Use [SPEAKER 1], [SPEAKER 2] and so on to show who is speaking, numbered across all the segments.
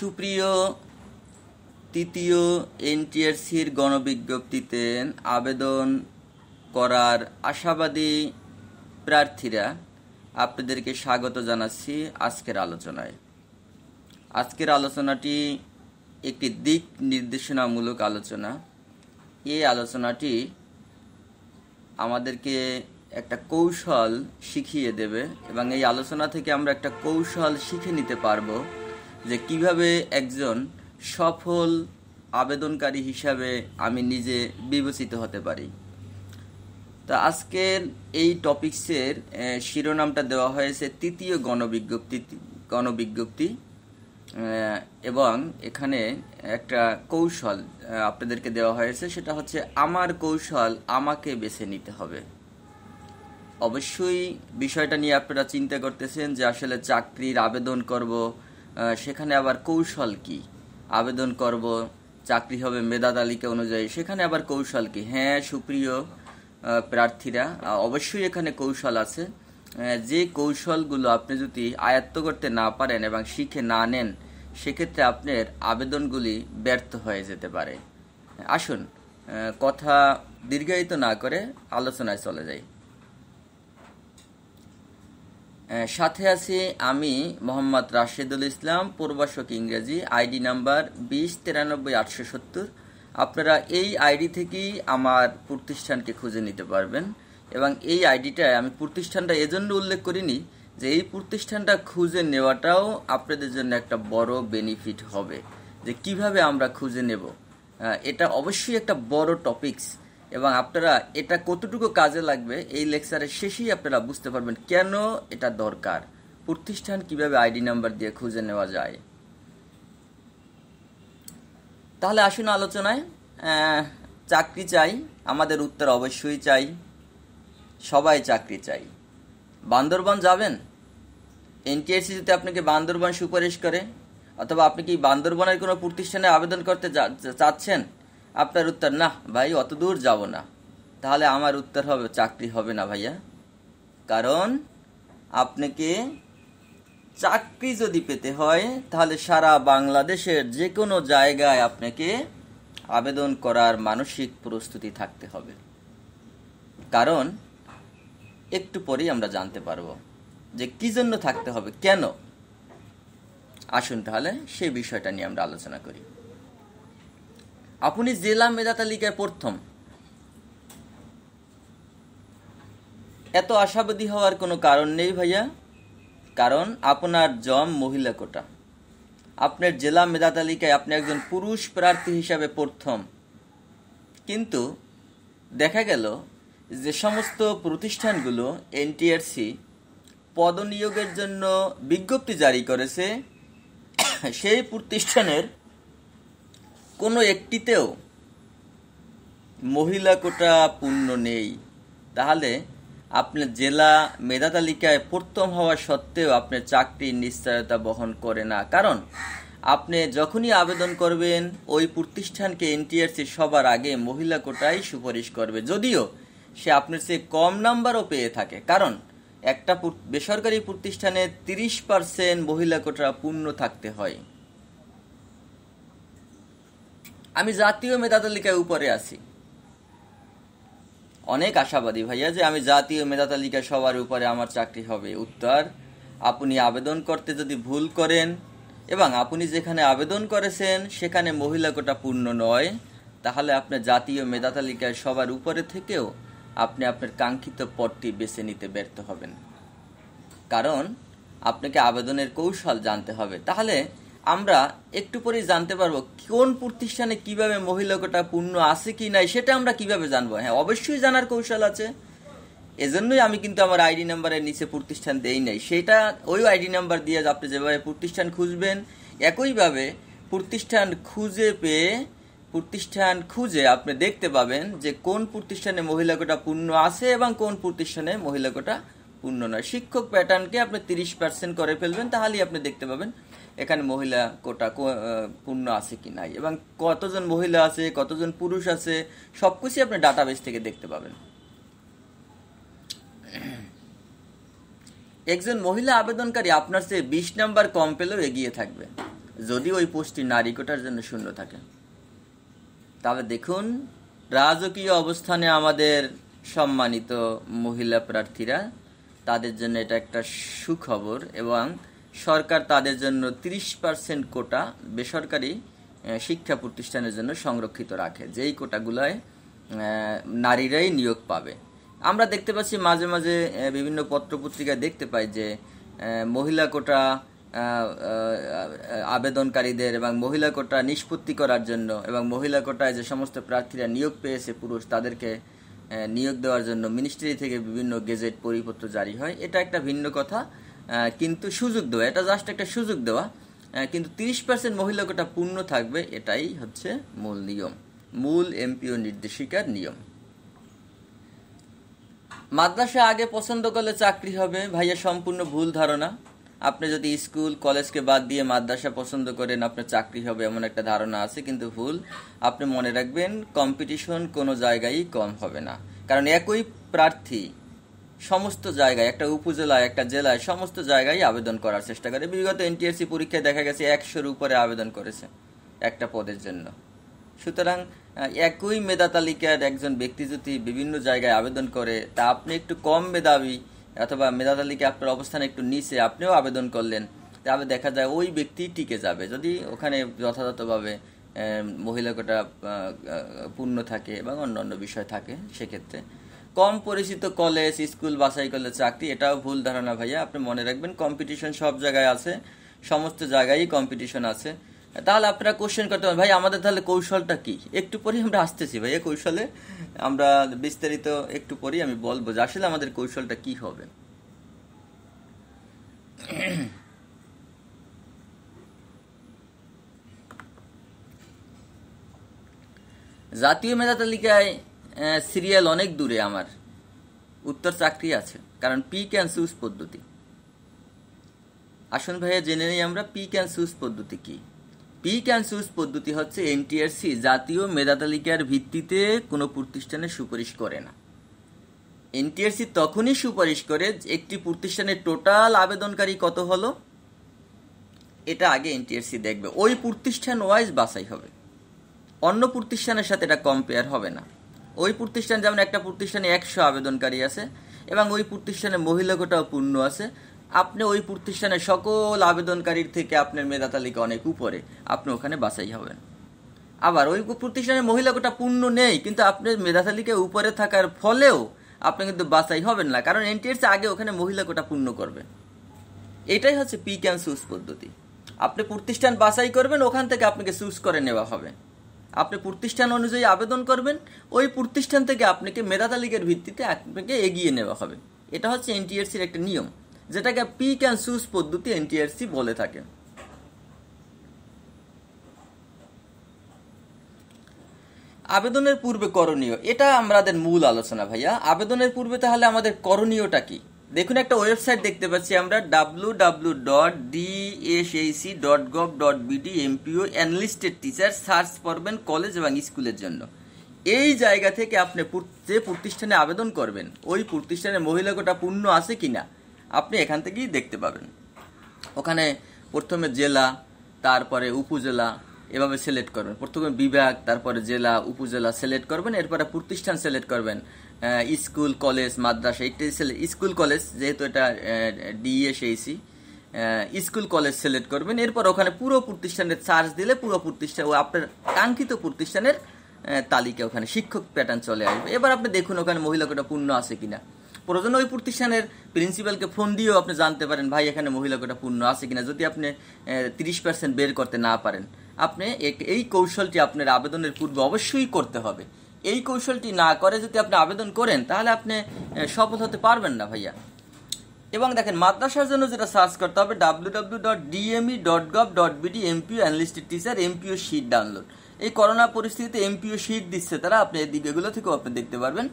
[SPEAKER 1] সুপ্রিয় তৃতীয় এনটিআরসির গণবিজ্ঞপ্তিতে আবেদন করার আশাবাদী প্রার্থীরা আপনাদেরকে স্বাগত জানাচ্ছি আজকের আলোচনায় আজকের আলোচনাটি একটি দিক নির্দেশনামূলক আলোচনা এই আলোচনাটি আমাদেরকে একটা কৌশল শিখিয়ে দেবে এবং এই আলোচনা থেকে আমরা একটা কৌশল শিখে নিতে পারবো যে কিভাবে একজন সফল আবেদনকারী হিসাবে আমি নিজে বিবেচিত হতে পারি তো আজকের এই টপিক্সের শিরোনামটা দেওয়া হয়েছে তৃতীয় গণবিজ্ঞপ্তি গণবিজ্ঞপ্তি এবং এখানে একটা কৌশল আপনাদেরকে দেওয়া হয়েছে সেটা হচ্ছে আমার কৌশল আমাকে বেছে নিতে হবে অবশ্যই বিষয়টা নিয়ে আপনারা চিন্তা করতেছেন যে আসলে চাকরির আবেদন করব সেখানে আবার কৌশল কি আবেদন করব চাকরি হবে মেধা তালিকা অনুযায়ী সেখানে আবার কৌশল কি হ্যাঁ সুপ্রিয় প্রার্থীরা অবশ্যই এখানে কৌশল আছে যে কৌশলগুলো আপনি যদি আয়ত্ত করতে না পারেন এবং শিখে না নেন সেক্ষেত্রে আপনার আবেদনগুলি ব্যর্থ হয়ে যেতে পারে আসুন কথা দীর্ঘায়িত না করে আলোচনায় চলে যাই সাথে আছি আমি মোহাম্মদ রাশেদুল ইসলাম পূর্বাশক ইংরেজি আইডি নাম্বার বিশ তিরানব্বই আটশো সত্তর আপনারা এই আইডি থেকেই আমার প্রতিষ্ঠানকে খুঁজে নিতে পারবেন এবং এই আইডিটায় আমি প্রতিষ্ঠানটা এজন্য উল্লেখ করিনি যে এই প্রতিষ্ঠানটা খুঁজে নেওয়াটাও আপনাদের জন্য একটা বড় বেনিফিট হবে যে কিভাবে আমরা খুঁজে নেব এটা অবশ্যই একটা বড় টপিকস এবং আপনারা এটা কতটুকু কাজে লাগবে এই লেকচারের শেষেই আপনারা বুঝতে পারবেন কেন এটা দরকার প্রতিষ্ঠান কিভাবে আইডি নাম্বার দিয়ে খুঁজে নেওয়া যায় তাহলে আসুন আলোচনায় চাকরি চাই আমাদের উত্তর অবশ্যই চাই সবাই চাকরি চাই বান্দরবন যাবেন এনটিএসি যদি আপনাকে বান্দরবন সুপারিশ করে অথবা আপনি কি বান্দরবনের কোনো প্রতিষ্ঠানে আবেদন করতে চাচ্ছেন আপনার উত্তর না ভাই অত দূর যাব না তাহলে আমার উত্তর হবে চাকরি হবে না ভাইয়া কারণ আপনাকে চাকরি যদি পেতে হয় তাহলে সারা বাংলাদেশের যে কোনো জায়গায় আপনাকে আবেদন করার মানসিক প্রস্তুতি থাকতে হবে কারণ একটু পরেই আমরা জানতে পারব যে কি জন্য থাকতে হবে কেন আসুন তাহলে সেই বিষয়টা নিয়ে আমরা আলোচনা করি আপনি জেলা মেধা তালিকায় প্রথম এত আশাবাদী হওয়ার কোনো কারণ নেই ভাইয়া কারণ আপনার জম মহিলা কোটা আপনার জেলা মেধা তালিকায় আপনি একজন পুরুষ প্রার্থী হিসাবে প্রথম কিন্তু দেখা গেল যে সমস্ত প্রতিষ্ঠানগুলো এনটিআরসি পদনিয়োগের জন্য বিজ্ঞপ্তি জারি করেছে সেই প্রতিষ্ঠানের কোনো একটিতেও মহিলা কোটা পূর্ণ নেই তাহলে আপনার জেলা মেধা তালিকায় প্রথম হওয়া সত্ত্বেও আপনার চাকরির নিশ্চয়তা বহন করে না কারণ আপনি যখনই আবেদন করবেন ওই প্রতিষ্ঠানকে এনটিআরসি সবার আগে মহিলা কোটাই সুপারিশ করবে যদিও সে আপনার চেয়ে কম নাম্বারও পেয়ে থাকে কারণ একটা বেসরকারি প্রতিষ্ঠানে তিরিশ পার্সেন্ট মহিলা কোটা পূর্ণ থাকতে হয় আমি জাতীয় মেধা তালিকায় উপরে আছি অনেক আশাবাদী ভাইয়া যে আমি জাতীয় মেধা সবার উপরে আমার চাকরি হবে উত্তর আপনি আবেদন করতে যদি ভুল করেন এবং আপনি যেখানে আবেদন করেছেন সেখানে মহিলা কোটা পূর্ণ নয় তাহলে আপনার জাতীয় মেধা তালিকায় সবার উপরে থেকেও আপনি আপনার কাঙ্ক্ষিত পদটি বেছে নিতে ব্যর্থ হবেন কারণ আপনাকে আবেদনের কৌশল জানতে হবে তাহলে আমরা একটু পরেই জানতে পারবো কোন প্রতিষ্ঠানে কিভাবে মহিলা কোটা পূর্ণ আছে কি নাই সেটা আমরা কিভাবে জানবো হ্যাঁ অবশ্যই জানার কৌশল আছে এজন্যই আমি কিন্তু আমার আইডি নাম্বারের নিচে প্রতিষ্ঠান দেই নাই সেটা ওই আইডি নাম্বার দিয়ে আপনি যেভাবে প্রতিষ্ঠান খুঁজবেন একইভাবে প্রতিষ্ঠান খুঁজে পেয়ে প্রতিষ্ঠান খুঁজে আপনি দেখতে পাবেন যে কোন প্রতিষ্ঠানে মহিলা কোটা পূর্ণ আছে এবং কোন প্রতিষ্ঠানে মহিলা কোটা পূর্ণ নয় শিক্ষক প্যাটার্নকে আপনি তিরিশ পার্সেন্ট করে ফেলবেন তাহলেই আপনি দেখতে পাবেন এখানে মহিলা কোটা পূর্ণ আছে কি নাই এবং কতজন মহিলা আছে কতজন পুরুষ আছে সব কিছুই আপনি ডাটাবেস থেকে দেখতে পাবেন একজন মহিলা আবেদনকারী আপনার চেয়ে বিশ নাম্বার কম পেলেও এগিয়ে থাকবে যদি ওই পোস্টটি নারী কোটার জন্য শূন্য থাকে তাহলে দেখুন রাজকীয় অবস্থানে আমাদের সম্মানিত মহিলা প্রার্থীরা তাদের জন্য এটা একটা সুখবর এবং সরকার তাদের জন্য তিরিশ পার্সেন্ট কোটা বেসরকারি শিক্ষা প্রতিষ্ঠানের জন্য সংরক্ষিত রাখে যেই কোটাগুলোয় নারীরাই নিয়োগ পাবে আমরা দেখতে পাচ্ছি মাঝে মাঝে বিভিন্ন পত্রপত্রিকায় দেখতে পাই যে মহিলা কোটা আবেদনকারীদের এবং মহিলা কোটা নিষ্পত্তি করার জন্য এবং মহিলা কোটায় যে সমস্ত প্রার্থীরা নিয়োগ পেয়েছে পুরুষ তাদেরকে নিয়োগ দেওয়ার জন্য মিনিস্ট্রি থেকে বিভিন্ন গেজেট পরিপত্র জারি হয় এটা একটা ভিন্ন কথা কিন্তু সুযোগ দেওয়া এটা জাস্ট একটা সুযোগ দেওয়া কিন্তু তিরিশ পার্সেন্ট মহিলা কোটা পূর্ণ থাকবে এটাই হচ্ছে মূল নিয়ম মূল এমপিও নির্দেশিকার নিয়ম মাদ্রাসা আগে পছন্দ করলে চাকরি হবে ভাইয়া সম্পূর্ণ ভুল ধারণা আপনি যদি স্কুল কলেজকে বাদ দিয়ে মাদ্রাসা পছন্দ করেন আপনার চাকরি হবে এমন একটা ধারণা আছে কিন্তু ভুল আপনি মনে রাখবেন কম্পিটিশন কোনো জায়গায় কম হবে না কারণ একই প্রার্থী সমস্ত জায়গায় একটা উপজেলায় একটা জেলায় সমস্ত জায়গায় আবেদন করার চেষ্টা করে বিগত এনটিএসসি পরীক্ষায় দেখা গেছে একশোর উপরে আবেদন করেছে একটা পদের জন্য সুতরাং একই মেধা তালিকার একজন ব্যক্তি যদি বিভিন্ন জায়গায় আবেদন করে তা আপনি একটু কম মেধাবী অথবা মেধা তালিকা আপনার অবস্থানে একটু নিচে আপনিও আবেদন করলেন তাহলে দেখা যায় ওই ব্যক্তি টিকে যাবে যদি ওখানে যথাযথভাবে মহিলা কোটা পূর্ণ থাকে এবং অন্য অন্য বিষয় থাকে সেক্ষেত্রে কম পরিচিত কলেজ স্কুল বাছাই করলে চাকরি এটাও ভুল ধারণা ভাইয়া আপনি মনে রাখবেন কম্পিটিশন সব জায়গায় আছে সমস্ত জায়গায় কম্পিটিশন আছে তাহলে আপনারা কোশ্চেন করতে পারেন ভাই আমাদের তাহলে কৌশলটা কি একটু পরে আমরা আসতেছি ভাই এই কৌশলে আমরা বিস্তারিত একটু পরেই আমি বলবো যে আসলে আমাদের কৌশলটা কি হবে জাতীয় মেধা তালিকায় সিরিয়াল অনেক দূরে আমার উত্তর চাকরি আছে কারণ পি ক্যান সুজ পদ্ধতি আসুন ভাইয়া জেনে নিই আমরা পি ক্যান সুজ পদ্ধতি কি পি ক্যান সুজ পদ্ধতি হচ্ছে এনটিআরসি জাতীয় মেধা তালিকার ভিত্তিতে কোনো প্রতিষ্ঠানে সুপারিশ করে না এনটিআরসি তখনই সুপারিশ করে একটি প্রতিষ্ঠানের টোটাল আবেদনকারী কত হলো এটা আগে এনটিআরসি দেখবে ওই প্রতিষ্ঠান ওয়াইজ বাছাই হবে অন্য প্রতিষ্ঠানের সাথে এটা কম্পেয়ার হবে না ওই প্রতিষ্ঠান যেমন একটা প্রতিষ্ঠানে একশো আবেদনকারী আছে এবং ওই প্রতিষ্ঠানে মহিলা কোটাও পূর্ণ আছে আপনি ওই প্রতিষ্ঠানে সকল আবেদনকারীর থেকে আপনার মেধা তালিকা অনেক উপরে আপনি ওখানে বাছাই হবেন আবার ওই প্রতিষ্ঠানে মহিলা কোটা পূর্ণ নেই কিন্তু আপনার মেধা তালিকা উপরে থাকার ফলেও আপনি কিন্তু বাছাই হবেন না কারণ এনটিএসি আগে ওখানে মহিলা কোটা পূর্ণ করবে এটাই হচ্ছে পিক অ্যান্ড সুস পদ্ধতি আপনি প্রতিষ্ঠান বাছাই করবেন ওখান থেকে আপনাকে সুস করে নেওয়া হবে আপনি প্রতিষ্ঠান অনুযায়ী আবেদন করবেন ওই প্রতিষ্ঠান থেকে আপনাকে মেধা তালিকার ভিত্তিতে আপনাকে এগিয়ে নেওয়া হবে এটা হচ্ছে এনটিআরসির একটা নিয়ম যেটাকে পিক অ্যান্ড সুস পদ্ধতি এনটিআরসি বলে থাকে আবেদনের পূর্বে করণীয় এটা আমাদের মূল আলোচনা ভাইয়া আবেদনের পূর্বে তাহলে আমাদের করণীয়টা কী দেখুন একটা ওয়েবসাইট দেখতে পাচ্ছি আমরা W W dot DSHE dot gov dot BD MPO enlisted teacher search করবেন কলেজ এবং স্কুলের জন্য এই জায়গা থেকে আপনি যে প্রতিষ্ঠানে আবেদন করবেন ওই প্রতিষ্ঠানে মহিলা কোটা পূর্ণ আছে কি না আপনি এখান থেকেই দেখতে পাবেন ওখানে প্রথমে জেলা তারপরে উপজেলা এভাবে সিলেক্ট করবেন প্রথমে বিভাগ তারপরে জেলা উপজেলা সিলেক্ট করবেন এরপরে প্রতিষ্ঠান সিলেক্ট করবেন স্কুল কলেজ মাদ্রাসা ইত্যাদি স্কুল কলেজ যেহেতু এটা DSHE e school college select করবেন এরপর ওখানে পুরো প্রতিষ্ঠানের চার্জ দিলে পুরো প্রতিষ্ঠান ও আপনার কাঙ্ক্ষিত প্রতিষ্ঠানের তালিকা ওখানে শিক্ষক প্যাটার্ন চলে আসবে এবার আপনি দেখুন ওখানে মহিলা কোটা পূর্ণ আছে কিনা প্রয়োজন ওই প্রতিষ্ঠানের প্রিন্সিপালকে ফোন দিয়েও আপনি জানতে পারেন ভাই এখানে মহিলা কোটা পূর্ণ আছে কিনা যদি আপনি তিরিশ পার্সেন্ট বের করতে না পারেন আপনি এই কৌশলটি আপনার আবেদনের পূর্বে অবশ্যই করতে হবে এই কৌশলটি না করে যদি আপনি আবেদন করেন তাহলে আপনি সফল হতে পারবেন না ভাইয়া এবং দেখেন মাদ্রাসার জন্য যেটা সার্চ করতে হবে W W dot DME dot gov dot BD MPO enlisted teacher MPO sheet download এই করোনা পরিস্থিতিতে এমপিও শিট দিচ্ছে তারা আপনি এই এগুলো থেকেও আপনি দেখতে পারবেন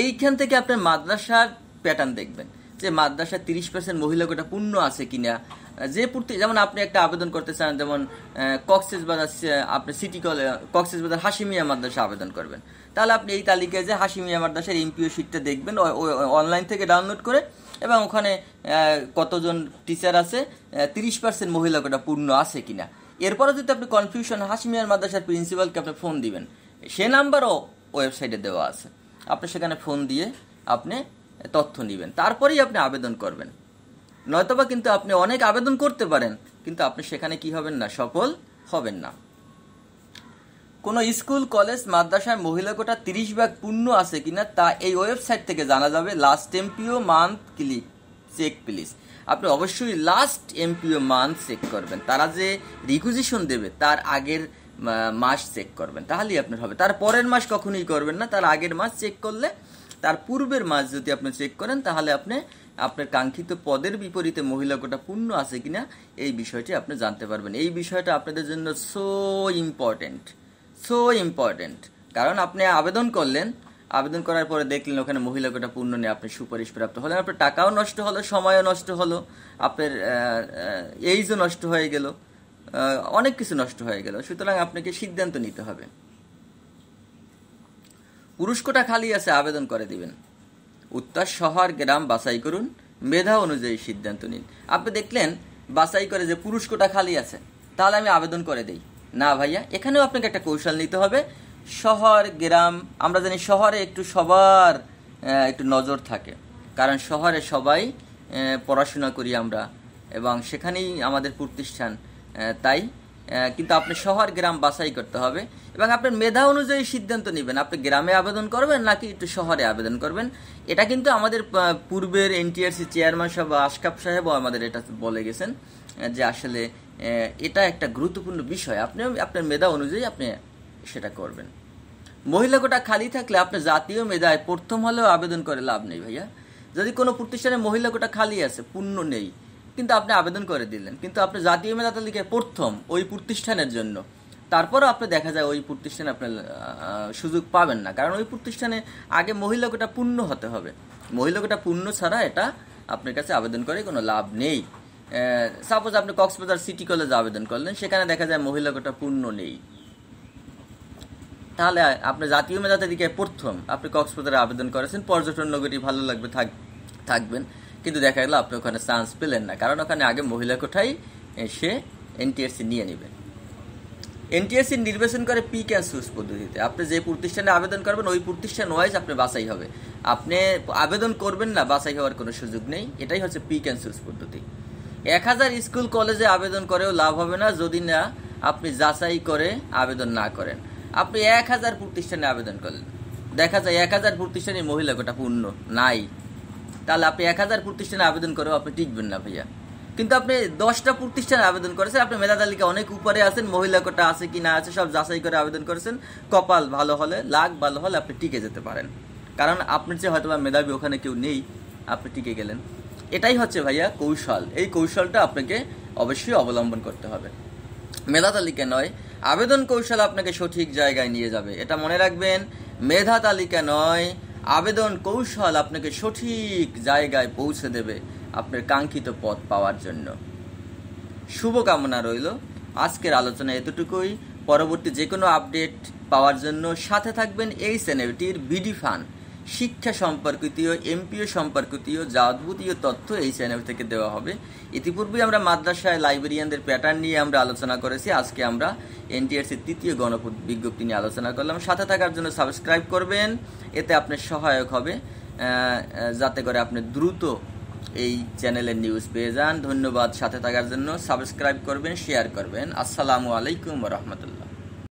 [SPEAKER 1] এইখান থেকে আপনি মাদ্রাসার প্যাটার্ন দেখবেন যে মাদ্রাসায় তিরিশ পার্সেন্ট মহিলা কোটা পূর্ণ আছে কিনা যে পূর্তি যেমন আপনি একটা আবেদন করতে চান যেমন কক্সেস বাজার আপনি সিটি কলে কক্সেস বাজার হাসিমিয়া মাদ্রাসা আবেদন করবেন তাহলে আপনি এই তালিকায় যে হাসিমিয়া মাদ্রাসার এমপিও শিটটা দেখবেন অনলাইন থেকে ডাউনলোড করে এবং ওখানে কতজন টিচার আছে তিরিশ পার্সেন্ট মহিলা কোটা পূর্ণ আছে কিনা এরপরে যদি আপনি কনফিউশন হাসিমিয়ার মাদ্রাসার প্রিন্সিপালকে আপনি ফোন দিবেন সে নাম্বারও ওয়েবসাইটে দেওয়া আছে আপনি সেখানে ফোন দিয়ে আপনি তথ্য নেবেন তারপরেই আপনি আবেদন করবেন নয়তোবা কিন্তু আপনি অনেক আবেদন করতে পারেন কিন্তু আপনি সেখানে কি হবেন না সফল হবেন না কোনো স্কুল কলেজ মাদ্রাসায় মহিলা কোটা তিরিশ ভাগ পূর্ণ আছে কিনা তা এই ওয়েবসাইট থেকে জানা যাবে last MPO month click check please আপনি অবশ্যই লাস্ট এমপিও মান্থ চেক করবেন তারা যে রিকুজিশন দেবে তার আগের মাস চেক করবেন তাহলেই আপনার হবে তার পরের মাস কখনোই করবেন না তার আগের মাস চেক করলে তার পূর্বের মাস যদি আপনি চেক করেন তাহলে আপনি আপনার কাঙ্ক্ষিত পদের বিপরীতে মহিলা কোটা পূর্ণ আছে কিনা এই বিষয়টি আপনি জানতে পারবেন এই বিষয়টা আপনাদের জন্য সো ইম্পর্টেন্ট সো ইম্পর্টেন্ট কারণ আপনি আবেদন করলেন আবেদন করার পরে দেখলেন ওখানে মহিলা কোটা পূর্ণ নিয়ে আপনি সুপারিশ প্রাপ্ত হলেন আপনার টাকাও নষ্ট হলো সময়ও নষ্ট হলো আপনার এইজও নষ্ট হয়ে গেল অনেক কিছু নষ্ট হয়ে গেল সুতরাং আপনাকে সিদ্ধান্ত নিতে হবে পুরস্কটা খালি আছে আবেদন করে দিবেন উত্তর শহর গ্রাম বাছাই করুন মেধা অনুযায়ী সিদ্ধান্ত নিন আপনি দেখলেন বাছাই করে যে পুরস্কটা খালি আছে তাহলে আমি আবেদন করে দিই না ভাইয়া এখানেও আপনাকে একটা কৌশল নিতে হবে শহর গ্রাম আমরা জানি শহরে একটু সবার একটু নজর থাকে কারণ শহরে সবাই পড়াশোনা করি আমরা এবং সেখানেই আমাদের প্রতিষ্ঠান তাই কিন্তু আপনি শহর গ্রাম বাছাই করতে হবে এবং আপনার মেধা অনুযায়ী সিদ্ধান্ত নেবেন আপনি গ্রামে আবেদন করবেন নাকি একটু শহরে আবেদন করবেন এটা কিন্তু আমাদের পূর্বের এনটিআরসি চেয়ারম্যান সাহেব আশকাপ সাহেবও আমাদের এটা বলে গেছেন যে আসলে এটা একটা গুরুত্বপূর্ণ বিষয় আপনি আপনার মেধা অনুযায়ী আপনি সেটা করবেন মহিলা কোটা খালি থাকলে আপনি জাতীয় মেধায় প্রথম হলেও আবেদন করে লাভ নেই ভাইয়া যদি কোনো প্রতিষ্ঠানে মহিলা কোটা খালি আছে পূর্ণ নেই কিন্তু আপনি আবেদন করে দিলেন কিন্তু আপনি জাতীয় মেধা তালিকায় প্রথম ওই প্রতিষ্ঠানের জন্য তারপরও আপনি দেখা যায় ওই প্রতিষ্ঠানে আপনার সুযোগ পাবেন না কারণ ওই প্রতিষ্ঠানে আগে মহিলা কোটা পূর্ণ হতে হবে মহিলা কোটা পূর্ণ ছাড়া এটা আপনার কাছে আবেদন করে কোনো লাভ নেই সাপোজ আপনি কক্সবাজার সিটি কলেজে আবেদন করলেন সেখানে দেখা যায় মহিলা কোটা পূর্ণ নেই তাহলে আপনি জাতীয় মেধাতে দিকে প্রথম আপনি কক্সবাজারে আবেদন করেছেন পর্যটন নগরী ভালো লাগবে থাক থাকবেন কিন্তু দেখা গেল আপনি ওখানে চান্স পেলেন না কারণ ওখানে আগে মহিলা কোঠায় সে এনটিএসসি নিয়ে নেবে এনটিএসসি নির্বাচন করে পিক অ্যান্ড সুস পদ্ধতিতে আপনি যে প্রতিষ্ঠানে আবেদন করবেন ওই প্রতিষ্ঠান ওয়াইজ আপনি বাছাই হবে আপনি আবেদন করবেন না বাছাই হওয়ার কোনো সুযোগ নেই এটাই হচ্ছে পিক অ্যান্ড সুস পদ্ধতি এক হাজার স্কুল কলেজে আবেদন করেও লাভ হবে না যদি না আপনি যাচাই করে আবেদন না করেন আপনি এক হাজার প্রতিষ্ঠানে আবেদন করলেন দেখা যায় এক হাজার প্রতিষ্ঠানে মহিলা কোটা পূর্ণ নাই তাহলে আপনি এক হাজার প্রতিষ্ঠানে আবেদন করেও আপনি টিকবেন না ভাইয়া কিন্তু আপনি দশটা প্রতিষ্ঠানে আবেদন করেছেন আপনি মেধা তালিকা অনেক উপরে আছেন মহিলা কোটা আছে কি না আছে সব যাচাই করে আবেদন করেছেন কপাল ভালো হলে লাখ ভালো হলে আপনি টিকে যেতে পারেন কারণ আপনার যে হয়তো বা মেধাবী ওখানে কেউ নেই আপনি টিকে গেলেন এটাই হচ্ছে ভাইয়া কৌশল এই কৌশলটা আপনাকে অবশ্যই অবলম্বন করতে হবে মেধা তালিকা নয় আবেদন কৌশল আপনাকে সঠিক জায়গায় নিয়ে যাবে এটা মনে রাখবেন মেধা তালিকা নয় আবেদন কৌশল আপনাকে সঠিক জায়গায় পৌঁছে দেবে আপনার কাঙ্ক্ষিত পথ পাওয়ার জন্য শুভকামনা রইল আজকের আলোচনা এতটুকুই পরবর্তী যে কোনো আপডেট পাওয়ার জন্য সাথে থাকবেন এই চ্যানেলটির বিডি ফান শিক্ষা সম্পর্কিতীয় এমপিও সম্পর্কিতীয় যাবতীয় তথ্য এই চ্যানেল থেকে দেওয়া হবে ইতিপূর্বে আমরা মাদ্রাসায় লাইব্রেরিয়ানদের প্যাটার্ন নিয়ে আমরা আলোচনা করেছি আজকে আমরা এনটিআরসির তৃতীয় গণ বিজ্ঞপ্তি নিয়ে আলোচনা করলাম সাথে থাকার জন্য সাবস্ক্রাইব করবেন এতে আপনার সহায়ক হবে যাতে করে আপনি দ্রুত এই চ্যানেলের নিউজ পেয়ে যান ধন্যবাদ সাথে থাকার জন্য সাবস্ক্রাইব করবেন শেয়ার করবেন আসসালামু আলাইকুম রহমতুল্লাহ